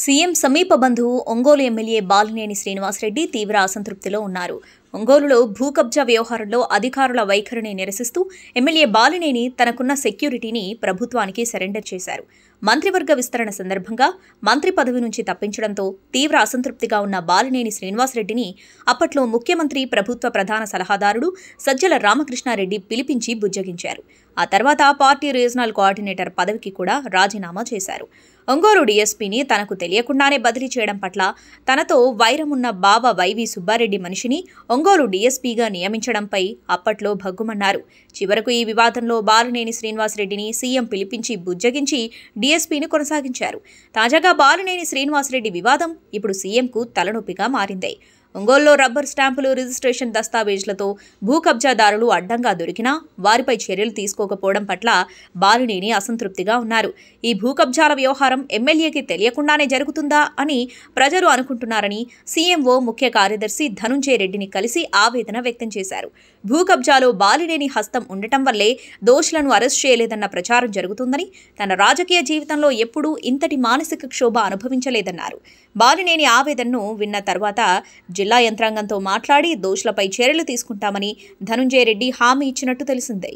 CM సమీప బంధువు Ongole MLA Balineni Srinivasa Reddy తీవ్ర అసంతృప్తిలో ఉన్నారు ఒంగోలులో భూ కబ్జా వ్యవహారంలో అధికారుల వైఖరిని నిరసిస్తూ ఎమ్మెల్యే బాలినేని తనకున్న సెక్యూరిటీని ప్రభుత్వానికి సరెండర్ చేశారు మంత్రివర్గ విస్తరణ సందర్భంగా మంత్రి పదవి నుంచి తప్పించడంతో తీవ్ర అసంతృప్తిగా ఉన్న బాలినేని శ్రీనివాసరెడ్డిని అప్పట్లో ముఖ్యమంత్రి ప్రభుత్వ ప్రధాన సలహాదారుడు సజ్జల రామకృష్ణారెడ్డి పిలిపించి బుజ్జగించారు ఆ తర్వాత పార్టీ రీజనల్ కోఆర్డినేటర్ పదవికి కూడా రాజీనామా చేశారు ఒంగోలు డీఎస్పీని తనకు తెలియకుండానే బదిలీ చేయడం పట్ల తనతో వైరమున్న బావ వైవి సుబ్బారెడ్డి మనిషిని ఒంగోలు డీఎస్పీగా నియమించడంపై అప్పట్లో భగ్గుమన్నారు చివరకు ఈ వివాదంలో బాలునేని శ్రీనివాసరెడ్డిని సీఎం పిలిపించి బుజ్జగించి డీఎస్పీని కొనసాగించారు తాజాగా బాలునేని శ్రీనివాసరెడ్డి వివాదం ఇప్పుడు సీఎంకు తలనొప్పిగా మారింది ఒంగోలులో రబ్బర్ స్టాంపులు రిజిస్ట్రేషన్ దస్తావేజ్లతో భూ కబ్జాదారులు అడ్డంగా దొరికినా వారిపై చర్యలు తీసుకోకపోవడం పట్ల బాలినేని అసంతృప్తిగా ఉన్నారు ఈ భూ కబ్జాల వ్యవహారం ఎమ్మెల్యేకి తెలియకుండానే జరుగుతుందా అని ప్రజలు అనుకుంటున్నారని సీఎంఓ ముఖ్య కార్యదర్శి ధనుంజయ రెడ్డిని కలిసి ఆవేదన వ్యక్తం చేశారు భూ కబ్జాలో బాలినేని హస్తం ఉండటం వల్లే దోషులను అరెస్ట్ చేయలేదన్న ప్రచారం జరుగుతుందని తన రాజకీయ జీవితంలో ఎప్పుడూ ఇంతటి మానసిక క్షోభ అనుభవించలేదన్నారు బాలినేని ఆవేదనను విన్న తర్వాత జిల్లా యంత్రాంగంతో మాట్లాడి దోషులపై చర్యలు తీసుకుంటామని ధనుంజయరెడ్డి రెడ్డి హామీ ఇచ్చినట్టు తెలిసిందే